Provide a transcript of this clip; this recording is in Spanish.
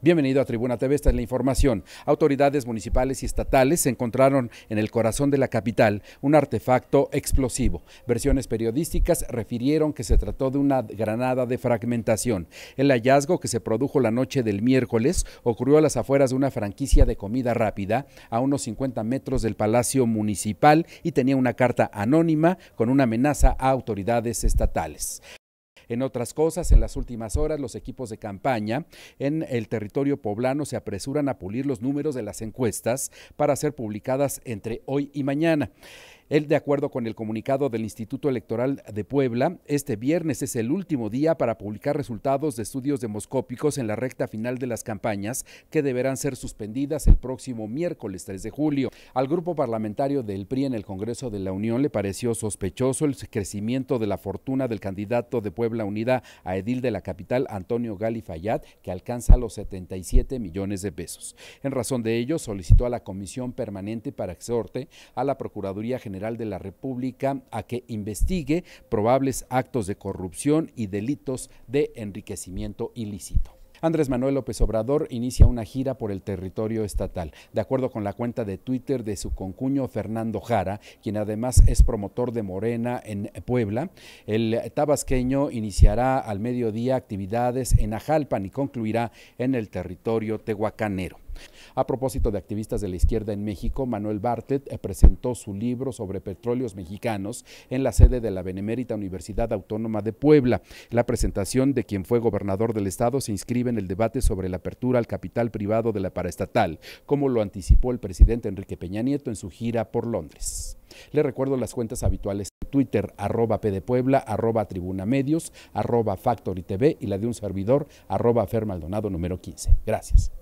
Bienvenido a Tribuna TV, esta es la información. Autoridades municipales y estatales encontraron en el corazón de la capital un artefacto explosivo. Versiones periodísticas refirieron que se trató de una granada de fragmentación. El hallazgo que se produjo la noche del miércoles ocurrió a las afueras de una franquicia de comida rápida a unos 50 metros del Palacio Municipal y tenía una carta anónima con una amenaza a autoridades estatales. En otras cosas, en las últimas horas, los equipos de campaña en el territorio poblano se apresuran a pulir los números de las encuestas para ser publicadas entre hoy y mañana. Él, de acuerdo con el comunicado del Instituto Electoral de Puebla, este viernes es el último día para publicar resultados de estudios demoscópicos en la recta final de las campañas que deberán ser suspendidas el próximo miércoles 3 de julio. Al grupo parlamentario del PRI en el Congreso de la Unión le pareció sospechoso el crecimiento de la fortuna del candidato de Puebla Unida a edil de la capital, Antonio Galifayat que alcanza los 77 millones de pesos. En razón de ello, solicitó a la Comisión Permanente para exhorte a la Procuraduría General General de la República a que investigue probables actos de corrupción y delitos de enriquecimiento ilícito. Andrés Manuel López Obrador inicia una gira por el territorio estatal, de acuerdo con la cuenta de Twitter de su concuño Fernando Jara, quien además es promotor de Morena en Puebla. El tabasqueño iniciará al mediodía actividades en Ajalpan y concluirá en el territorio tehuacanero. A propósito de activistas de la izquierda en México, Manuel Bartlett eh, presentó su libro sobre petróleos mexicanos en la sede de la Benemérita Universidad Autónoma de Puebla. La presentación de quien fue gobernador del estado se inscribe en el debate sobre la apertura al capital privado de la paraestatal, como lo anticipó el presidente Enrique Peña Nieto en su gira por Londres. Le recuerdo las cuentas habituales de Twitter, arroba pdepuebla, arroba tribuna medios, arroba factory tv y la de un servidor, arroba fermaldonado número 15. Gracias.